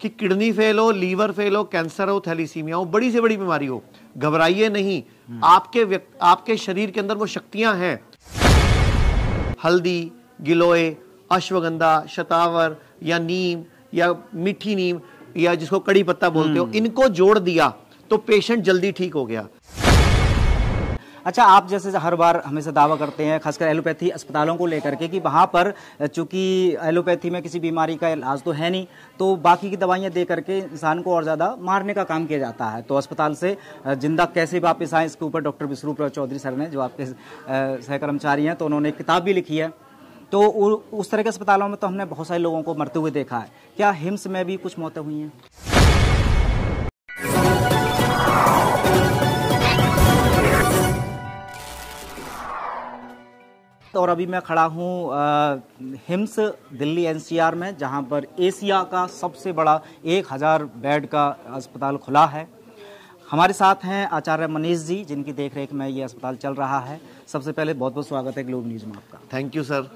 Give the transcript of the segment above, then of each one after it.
कि kidney fail हो liver fail हो कैंसर हो थैलीसीमिया हो बड़ी से बड़ी बीमारी हो घबराइए नहीं हम्म। आपके आपके शरीर के अंदर वो शक्तियां हैं हल्दी गिलोय अश्वगंधा शतावर या नीम या मीठी नीम या जिसको कड़ी पत्ता बोलते हो हम्म। इनको जोड़ दिया तो पेशेंट जल्दी ठीक हो गया अच्छा आप जैसे हर बार हमेशा दावा करते हैं खासकर एलोपैथी अस्पतालों को लेकर के कि वहाँ पर चूंकि एलोपैथी में किसी बीमारी का इलाज तो है नहीं तो बाकी की दवाइयाँ दे करके इंसान को और ज़्यादा मारने का काम किया जाता है तो अस्पताल से जिंदा कैसे वापस आए इसके ऊपर डॉक्टर विश्वरूप राव चौधरी सर ने जो आपके सहकर्मचारी हैं तो उन्होंने किताब भी लिखी है तो उस तरह के अस्पतालों में तो हमने बहुत सारे लोगों को मरते हुए देखा है क्या हिम्स में भी कुछ मौतें हुई हैं और अभी मैं खड़ा हूँ हिम्स दिल्ली एनसीआर में जहाँ पर एशिया का सबसे बड़ा एक हज़ार बेड का अस्पताल खुला है हमारे साथ हैं आचार्य मनीष जी जिनकी देखरेख में ये अस्पताल चल रहा है सबसे पहले बहुत बहुत स्वागत है ग्लोब न्यूज़ में आपका थैंक यू सर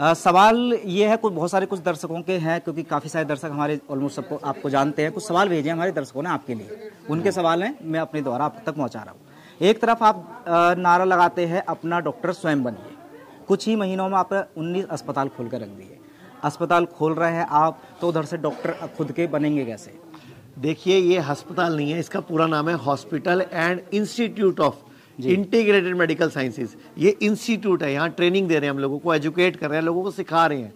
आ, सवाल ये है कुछ बहुत सारे कुछ दर्शकों के हैं क्योंकि काफ़ी सारे दर्शक हमारे ऑलमोस्ट सबको आपको जानते हैं कुछ सवाल भेजे हमारे दर्शकों ने आपके लिए उनके सवाल हैं मैं अपने द्वारा आप तक पहुँचा रहा हूँ एक तरफ आप नारा लगाते हैं अपना डॉक्टर स्वयं बनिए कुछ ही महीनों में आप उन्नीस अस्पताल खोल कर रख दिए अस्पताल खोल रहे हैं आप तो उधर से डॉक्टर खुद के बनेंगे कैसे देखिए ये अस्पताल नहीं है इसका पूरा नाम है hospital and institute of integrated medical sciences ये इंस्टीट्यूट है यहाँ ट्रेनिंग दे रहे हैं हम लोगों को एजुकेट कर रहे हैं लोगों को सिखा रहे हैं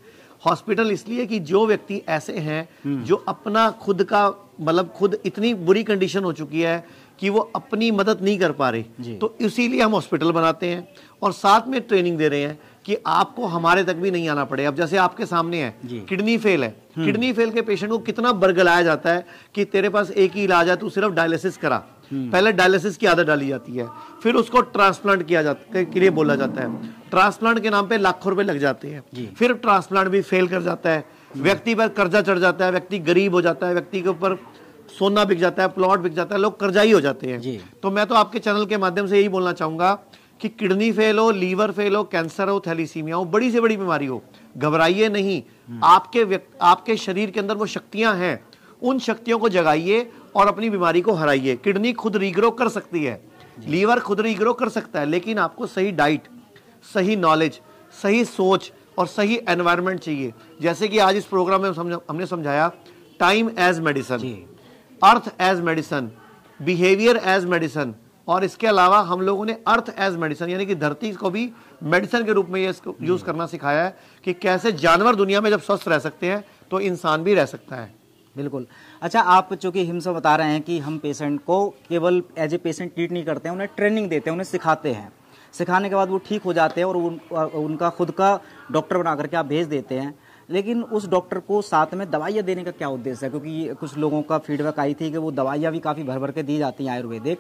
हॉस्पिटल इसलिए कि जो व्यक्ति ऐसे हैं हम्म। जो अपना खुद का मतलब खुद इतनी बुरी कंडीशन हो चुकी है कि वो अपनी मदद नहीं कर पा रहे तो इसीलिए हम हॉस्पिटल बनाते हैं और साथ में ट्रेनिंग दे रहे हैं कि आपको हमारे तक भी नहीं आना पड़े अब जैसे आपके सामने है किडनी फेल है हम्म। किडनी फेल के पेशेंट को कितना बरगलाया जाता है कि तेरे पास एक ही इलाज है तू सिर्फ डायलिसिस करा हम्म। पहले डायलिसिस की आदत डाली जाती है फिर उसको ट्रांसप्लांट किया जाता के लिए बोला जाता है ट्रांसप्लांट के नाम पे लाखों रुपए लग जाते हैं फिर ट्रांसप्लांट भी फेल कर जाता है हम्म। व्यक्ति पर कर्जा चढ़ जाता है व्यक्ति गरीब हो जाता है व्यक्ति के ऊपर सोना बिक जाता है प्लॉट बिक जाता है लोग कर्जाई हो जाते हैं तो मैं तो आपके चैनल के माध्यम से यही बोलना चाहूंगा कि किडनी फेल हो लीवर फेल हो कैंसर हो थैलीसीमिया हो बड़ी से बड़ी बीमारी हो घबराइए नहीं हम्म। आपके आपके शरीर के अंदर वो शक्तियां हैं उन शक्तियों को जगाइए और अपनी बीमारी को हराइए किडनी खुद रीग्रो कर सकती है लीवर खुद रीग्रो कर सकता है लेकिन आपको सही डाइट सही नॉलेज सही सोच और सही एनवायरमेंट चाहिए जैसे कि आज इस प्रोग्राम में हमने समझाया time as medicine earth as medicine behaviour as medicine और इसके अलावा हम लोगों ने अर्थ एज मेडिसन यानी कि धरती को भी मेडिसन के रूप में ये यूज करना सिखाया है कि कैसे जानवर दुनिया में जब स्वस्थ रह सकते हैं तो इंसान भी रह सकता है बिल्कुल अच्छा आप चूंकि हिमसे बता रहे हैं कि हम पेशेंट को केवल एज ए पेशेंट ट्रीट नहीं करते हैं उन्हें ट्रेनिंग देते हैं उन्हें सिखाते हैं सिखाने के बाद वो ठीक हो जाते हैं और उन, उनका खुद का डॉक्टर बना करके आप भेज देते हैं लेकिन उस डॉक्टर को साथ में दवाइयाँ देने का क्या उद्देश्य है क्योंकि कुछ लोगों का फीडबैक आई थी कि वो दवाइयाँ भी काफ़ी भर भर के दी जाती हैं आयुर्वेदिक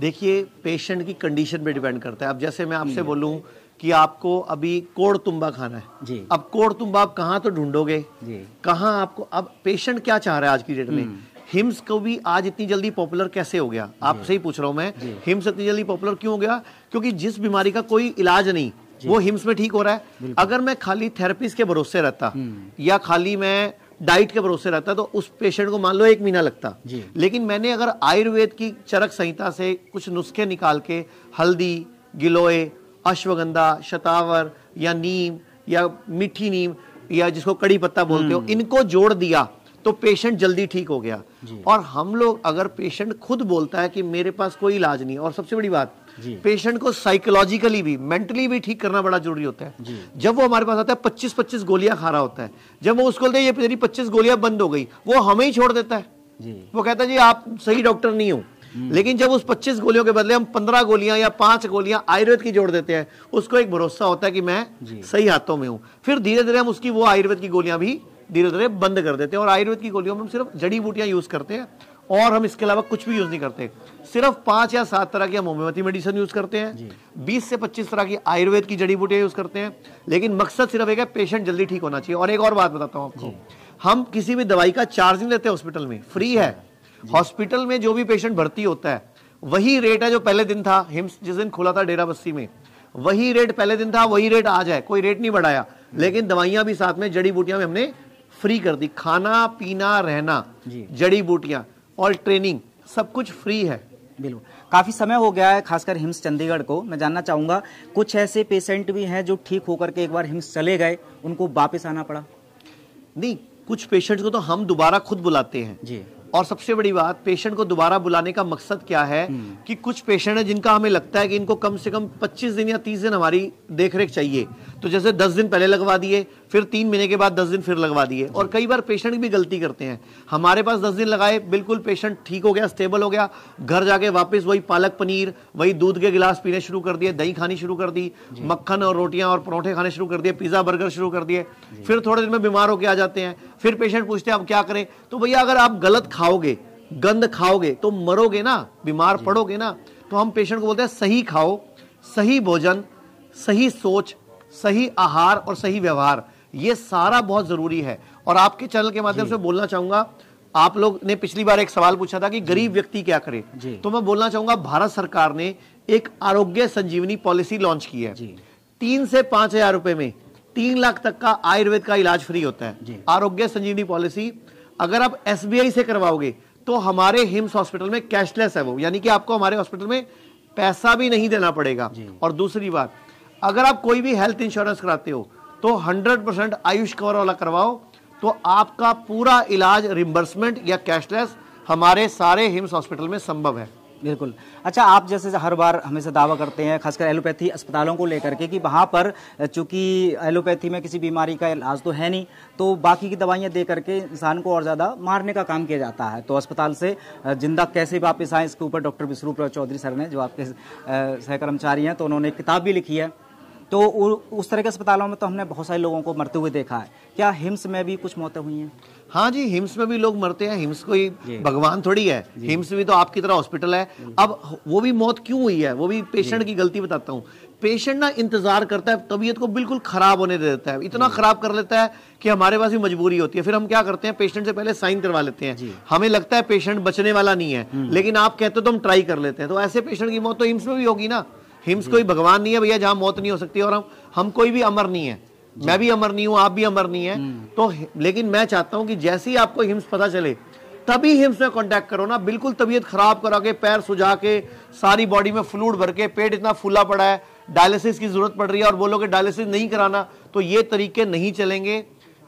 देखिए पेशेंट की कंडीशन पर डिपेंड करता है अब जैसे मैं आपसे बोलूँ कि आपको अभी कोड़ तुम्बा खाना है जी अब कोड़ तुम्बा आप कहाँ तो ढूंढोगे जी कहाँ आपको अब पेशेंट क्या चाह रहा है आज की डेट में हम्म। हिम्स को भी आज इतनी जल्दी पॉपुलर कैसे हो गया आपसे ही पूछ रहा हूँ मैं हिम्स इतनी जल्दी पॉपुलर क्यों हो गया क्योंकि जिस बीमारी का कोई इलाज नहीं वो हिम्स में ठीक हो रहा है अगर मैं खाली थेरेपिस्ट के भरोसे रहता हम्म। या खाली मैं डाइट के भरोसे रहता तो उस पेशेंट को मान लो एक महीना लगता लेकिन मैंने अगर आयुर्वेद की चरक संहिता से कुछ नुस्खे निकाल के हल्दी गिलोय अश्वगंधा शतावर या नीम या मीठी नीम या जिसको कड़ी पत्ता बोलते हो हम्म। इनको जोड़ दिया तो पेशेंट जल्दी ठीक हो गया और हम लोग अगर पेशेंट खुद बोलता है कि मेरे पास कोई इलाज नहीं और सबसे बड़ी बात पेशेंट को साइकोलॉजिकली भी मेंटली भी ठीक करना बड़ा जरूरी होता है जब वो हमारे पास आता है पच्चीस पच्चीस गोलियां खा रहा होता है जब वो उसको ये पच्चीस गोलियां बंद हो गई वो हमें ही छोड़ देता है वो कहता है जी आप सही डॉक्टर नहीं हो हम्म। लेकिन जब उस 25 गोलियों के बदले हम 15 गोलियां या पांच गोलियां आयुर्वेद की जोड़ देते हैं उसको एक भरोसा होता है कि मैं सही हाथों में हूं फिर धीरे धीरे हम उसकी वो आयुर्वेद की गोलियां भी धीरे धीरे बंद कर देते हैं और आयुर्वेद की गोलियों में हम सिर्फ जड़ी बूटियां यूज करते हैं और हम इसके अलावा कुछ भी यूज नहीं करते सिर्फ पांच या सात तरह की हम होम्योपैथी मेडिसिन यूज करते हैं बीस से पच्चीस तरह की आयुर्वेद की जड़ी बूटियां यूज करते हैं लेकिन मकसद सिर्फ एक है पेशेंट जल्दी ठीक होना चाहिए और एक और बात बताता हूँ आपको हम किसी भी दवाई का चार्ज नहीं लेते हॉस्पिटल में फ्री है हॉस्पिटल में जो भी पेशेंट भर्ती होता है वही रेट है जो पहले दिन था हिम्स जिस दिन खुला था डेरा बस्ती में वही रेट पहले दिन था वही रेट आज है कोई रेट नहीं बढ़ाया लेकिन दवाइयां भी साथ में जड़ी बूटियां में हमने फ्री कर दी खाना पीना रहना जड़ी बूटियां और ट्रेनिंग सब कुछ फ्री है बिल्कुल काफ़ी समय हो गया है खासकर हिम्स चंडीगढ़ को मैं जानना चाहूँगा कुछ ऐसे पेशेंट भी हैं जो ठीक होकर के एक बार हिम्स चले गए उनको वापस आना पड़ा नहीं कुछ पेशेंट को तो हम दोबारा खुद बुलाते हैं जी और सबसे बड़ी बात पेशेंट को दोबारा बुलाने का मकसद क्या है हम्म। कि कुछ पेशेंट है जिनका हमें लगता है कि इनको कम से कम 25 दिन या 30 दिन हमारी देखरेख चाहिए तो जैसे दस दिन पहले लगवा दिए फिर तीन महीने के बाद दस दिन फिर लगवा दिए और कई बार पेशेंट भी गलती करते हैं हमारे पास दस दिन लगाए बिल्कुल पेशेंट ठीक हो गया स्टेबल हो गया घर जाके वापस वही पालक पनीर वही दूध के गिलास पीने शुरू कर दिए दही खानी शुरू कर दी मक्खन और रोटियां और परोठे खाने शुरू कर दिए पिज्जा बर्गर शुरू कर दिए फिर थोड़े दिन में बीमार होकर आ जाते हैं फिर पेशेंट पूछते हैं अब क्या करें तो भैया अगर आप गलत खाओगे गंद खाओगे तो मरोगे ना बीमार पड़ोगे ना तो हम पेशेंट को बोलते हैं सही खाओ सही भोजन सही सोच सही आहार और सही व्यवहार ये सारा बहुत जरूरी है और आपके चैनल के माध्यम से बोलना चाहूंगा आप लोग ने पिछली बार एक सवाल पूछा था कि गरीब व्यक्ति क्या करे तो मैं बोलना चाहूंगा भारत सरकार ने एक आरोग्य संजीवनी पॉलिसी लॉन्च की है तीन से पांच हजार रुपए में तीन लाख तक का आयुर्वेद का इलाज फ्री होता है आरोग्य संजीवनी पॉलिसी अगर आप एस से करवाओगे तो हमारे हिम्स हॉस्पिटल में कैशलेस है वो यानी कि आपको हमारे हॉस्पिटल में पैसा भी नहीं देना पड़ेगा और दूसरी बात अगर आप कोई भी हेल्थ इंश्योरेंस कराते हो तो 100 परसेंट आयुष कवर वाला करवाओ तो आपका पूरा इलाज रिम्बर्समेंट या कैशलेस हमारे सारे हिम्स हॉस्पिटल में संभव है बिल्कुल अच्छा आप जैसे हर बार हमेशा दावा करते हैं खासकर एलोपैथी अस्पतालों को लेकर के कि वहाँ पर चूंकि एलोपैथी में किसी बीमारी का इलाज तो है नहीं तो बाकी की दवाइयाँ दे करके इंसान को और ज़्यादा मारने का काम किया जाता है तो अस्पताल से जिंदा कैसे वापस आए इसके ऊपर डॉक्टर विश्वरूप चौधरी सर ने जो आपके सहकर्मचारी हैं तो उन्होंने किताब भी लिखी है तो उस तरह के अस्पतालों में तो हमने बहुत सारे लोगों को मरते हुए देखा है क्या हिम्स में भी कुछ मौतें हुई हैं हाँ जी हिम्स में भी लोग मरते हैं हिम्स कोई भगवान थोड़ी है हिम्स भी तो आपकी तरह हॉस्पिटल है अब वो भी मौत क्यों हुई है वो भी पेशेंट की गलती बताता हूँ पेशेंट ना इंतजार करता है तबीयत को बिल्कुल खराब होने दे देता है इतना खराब कर लेता है कि हमारे पास भी मजबूरी होती है फिर हम क्या करते हैं पेशेंट से पहले साइन करवा लेते हैं हमें लगता है पेशेंट बचने वाला नहीं है हम्म। लेकिन आप कहते हो तो हम ट्राई कर लेते हैं तो ऐसे पेशेंट की मौत तो हिम्स में भी होगी ना हिम्स कोई भगवान नहीं है भैया जहां मौत नहीं हो सकती और हम हम कोई भी अमर नहीं है मैं भी अमर नहीं हूँ आप भी अमर नहीं है हम्म। तो लेकिन मैं चाहता हूँ कि जैसे ही आपको हिम्स पता चले तभी हिम्स में कांटेक्ट करो ना बिल्कुल तबीयत खराब करा के पैर सुझा के सारी बॉडी में फ्लूड भर के पेट इतना फूला पड़ा है डायलिसिस की जरूरत पड़ रही है और बोलोगे डायलिसिस नहीं कराना तो ये तरीके नहीं चलेंगे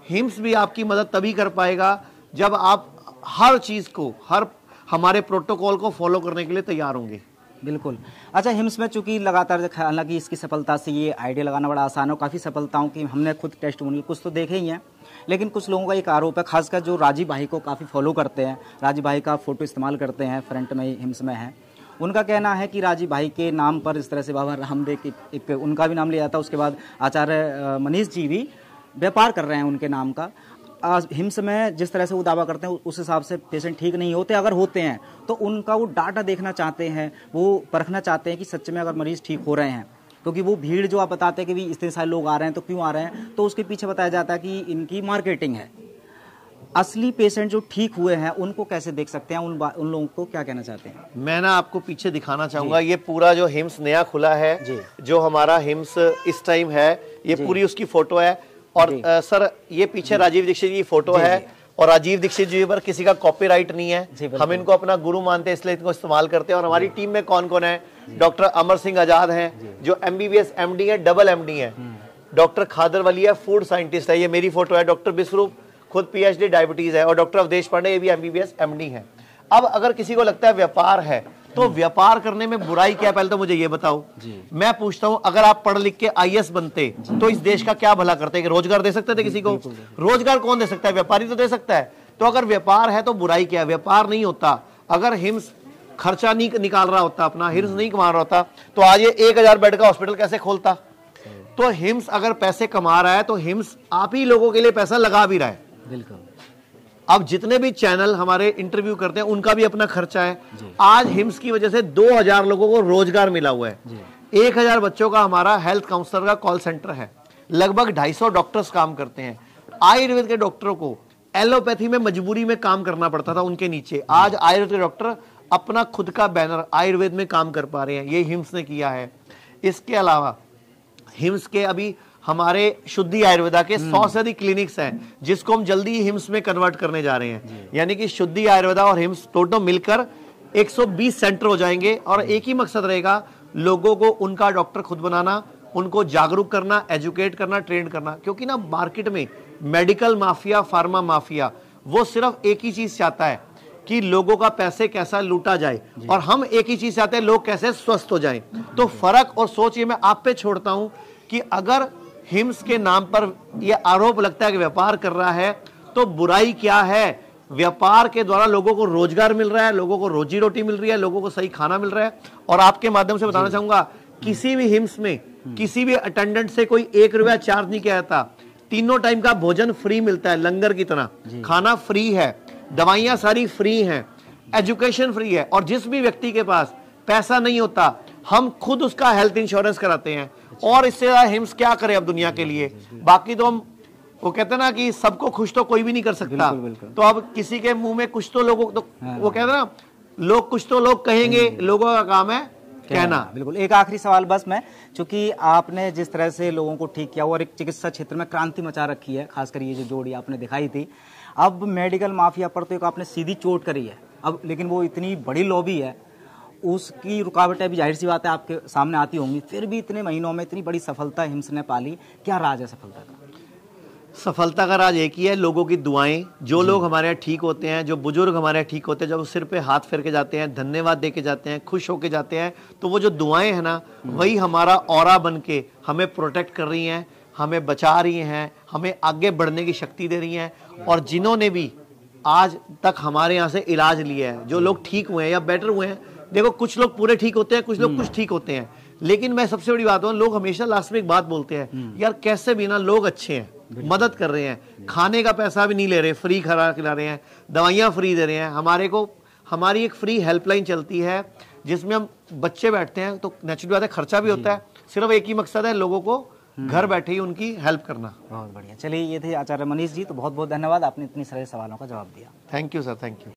हिम्स भी आपकी मदद तभी कर पाएगा जब आप हर चीज़ को हर हमारे प्रोटोकॉल को फॉलो करने के लिए तैयार होंगे बिल्कुल अच्छा हिम्स में चूंकि लगातार हालांकि इसकी सफलता से ये आइडिया लगाना बड़ा आसान हो काफ़ी सफलताओं की हमने खुद टेस्ट कुछ तो देखे ही हैं लेकिन कुछ लोगों का एक आरोप है खासकर जो राजीव भाई को काफ़ी फॉलो करते हैं राजीव भाई का फ़ोटो इस्तेमाल करते हैं फ्रंट में ही हिम्स में है उनका कहना है कि राजीव भाई के नाम पर इस तरह से बाबा रामदेव एक, एक उनका भी नाम लिया जाता उसके बाद आचार्य मनीष जी भी व्यापार कर रहे हैं उनके नाम का हिम्स में जिस तरह से वो दावा करते हैं उस हिसाब से पेशेंट ठीक नहीं होते अगर होते हैं तो उनका वो डाटा देखना चाहते हैं वो परखना चाहते हैं कि सच में अगर मरीज़ ठीक हो रहे हैं क्योंकि वो भीड़ जो आप बताते हैं कि भी इतने सारे लोग आ रहे हैं तो क्यों आ रहे हैं तो उसके पीछे बताया जाता है कि इनकी मार्केटिंग है असली पेशेंट जो ठीक हुए हैं उनको कैसे देख सकते हैं उन उन लोगों को क्या कहना चाहते हैं मैं ना आपको पीछे दिखाना चाहूंगा ये पूरा जो हिम्स नया खुला है जो हमारा हिम्स इस टाइम है ये पूरी उसकी फोटो है और आ, सर ये पीछे राजीव दीक्षित की फोटो है और राजीव दीक्षित जी पर किसी का कॉपीराइट नहीं है हम इनको अपना गुरु मानते हैं इसलिए इनको इस्तेमाल करते हैं और हमारी टीम में कौन कौन है डॉक्टर अमर सिंह आजाद हैं जो एमबीबीएस एमडी है डबल एमडी है डॉक्टर खादर वाली है फूड साइंटिस्ट है ये मेरी फोटो है डॉक्टर बिस्वरूप खुद पीएचडी डायबिटीज है और डॉक्टर अवधेश पांडे ये भी एमबीबीएस एमडी है अब अगर किसी को लगता है व्यापार है तो हम्म। व्यापार करने में बुराई क्या पहले तो मुझे ये बताओ जी। मैं पूछता हूँ अगर आप पढ़ लिख के आई बनते तो इस देश का क्या भला करते कि रोजगार दे सकते थे किसी को रोजगार कौन दे सकता है व्यापारी तो दे सकता है तो अगर व्यापार है तो बुराई क्या व्यापार नहीं होता अगर हिम्स खर्चा नहीं निकाल रहा होता अपना हिम्स हम्म। नहीं कमा रहा होता तो आज ये एक हजार बेड का हॉस्पिटल कैसे खोलता तो हिम्स अगर पैसे कमा रहा है तो हिम्स आप ही लोगों के लिए पैसा लगा भी रहा है बिल्कुल अब जितने भी चैनल हमारे इंटरव्यू करते हैं उनका भी अपना खर्चा है आज हिम्स की वजह से 2000 लोगों को रोजगार मिला हुआ है एक हजार बच्चों का हमारा हेल्थ काउंसलर का कॉल सेंटर है लगभग 250 डॉक्टर्स काम करते हैं आयुर्वेद के डॉक्टरों को एलोपैथी में मजबूरी में काम करना पड़ता था उनके नीचे आज आयुर्वेद के डॉक्टर अपना खुद का बैनर आयुर्वेद में काम कर पा रहे हैं ये हिम्स ने किया है इसके अलावा हिम्स के अभी हमारे शुद्धि आयुर्वेदा के सौ हम्म। से अधिक क्लिनिक्स हैं जिसको हम जल्दी हिम्स में कन्वर्ट करने जा रहे हैं यानी कि शुद्धि आयुर्वेदा और हिम्स टोटो मिलकर 120 सेंटर हो जाएंगे और एक ही मकसद रहेगा लोगों को उनका डॉक्टर खुद बनाना उनको जागरूक करना एजुकेट करना ट्रेन करना क्योंकि ना मार्केट में मेडिकल माफिया फार्मा माफिया वो सिर्फ एक ही चीज चाहता है कि लोगों का पैसे कैसा लूटा जाए और हम एक ही चीज चाहते हैं लोग कैसे स्वस्थ हो जाएं तो फर्क और सोच ये मैं आप पे छोड़ता हूं कि अगर हिम्स के नाम पर यह आरोप लगता है कि व्यापार कर रहा है तो बुराई क्या है व्यापार के द्वारा लोगों को रोजगार मिल रहा है लोगों को रोजी रोटी मिल रही है लोगों को सही खाना मिल रहा है और आपके माध्यम से बताना चाहूंगा किसी भी हिम्स में हम्म। किसी भी अटेंडेंट से कोई एक रुपया चार्ज नहीं किया जाता तीनों टाइम का भोजन फ्री मिलता है लंगर की तरह खाना फ्री है दवाइयां सारी फ्री हैं एजुकेशन फ्री है और जिस भी व्यक्ति के पास पैसा नहीं होता हम खुद उसका हेल्थ इंश्योरेंस कराते हैं और इससे ज़्यादा हिम्स क्या करे अब दुनिया के लिए बाकी तो हम वो कहते हैं ना कि सबको खुश तो कोई भी नहीं कर सकता बिल्कुल, बिल्कुल। तो अब किसी के मुंह में कुछ तो लोगों तो हाँ, वो हाँ। कहते ना लोग कुछ तो लोग कहेंगे हम्म। लोगों का काम है कहना बिल्कुल एक आखिरी सवाल बस मैं क्योंकि आपने जिस तरह से लोगों को ठीक किया और एक चिकित्सा क्षेत्र में क्रांति मचा रखी है खासकर ये जो जोड़ी आपने दिखाई थी अब मेडिकल माफिया पर तो एक आपने सीधी चोट करी है अब लेकिन वो इतनी बड़ी लॉबी है उसकी रुकावटें भी जाहिर सी बात है आपके सामने आती होंगी फिर भी इतने महीनों में इतनी बड़ी सफलता हिम्स ने पाली क्या राज है सफलता का सफलता का राज एक ही है लोगों की दुआएं जो लोग हमारे यहाँ ठीक होते हैं जो बुजुर्ग हमारे यहाँ ठीक होते हैं जब सिर पे हाथ फेर के जाते हैं धन्यवाद दे के जाते हैं खुश होके जाते हैं तो वो जो दुआएं हैं ना हम्म। वही हमारा और बन के हमें प्रोटेक्ट कर रही हैं हमें बचा रही हैं हमें आगे बढ़ने की शक्ति दे रही हैं और जिन्होंने भी आज तक हमारे यहाँ से इलाज लिया है जो लोग ठीक हुए हैं या बेटर हुए हैं देखो कुछ लोग पूरे ठीक होते हैं कुछ लोग हम्म। कुछ ठीक होते हैं लेकिन मैं सबसे बड़ी बात हूँ लोग हमेशा लास्ट में एक बात बोलते हैं हम्म। यार कैसे भी ना लोग अच्छे हैं मदद कर रहे हैं खाने का पैसा भी नहीं ले रहे फ्री खरा खिला रहे हैं दवाइयाँ फ्री दे रहे हैं हमारे को हमारी एक फ्री हेल्पलाइन चलती है जिसमें हम बच्चे बैठते हैं तो नेचुरल बात है खर्चा भी होता है सिर्फ एक ही मकसद है लोगों को हम्म। घर बैठे ही उनकी हेल्प करना बहुत बढ़िया चलिए ये थे आचार्य मनीष जी तो बहुत बहुत धन्यवाद आपने इतने सारे सवालों का जवाब दिया thank you sir thank you